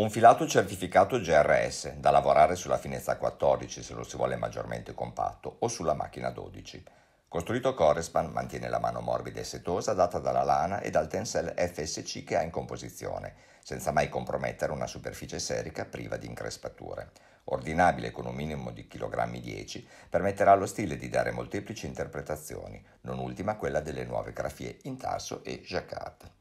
Un filato certificato GRS da lavorare sulla finezza 14 se lo si vuole maggiormente compatto o sulla macchina 12. Costruito Correspan mantiene la mano morbida e setosa data dalla lana e dal tensile FSC che ha in composizione, senza mai compromettere una superficie serica priva di increspature. Ordinabile con un minimo di chilogrammi 10, permetterà allo stile di dare molteplici interpretazioni, non ultima quella delle nuove grafie in tarso e jacquard.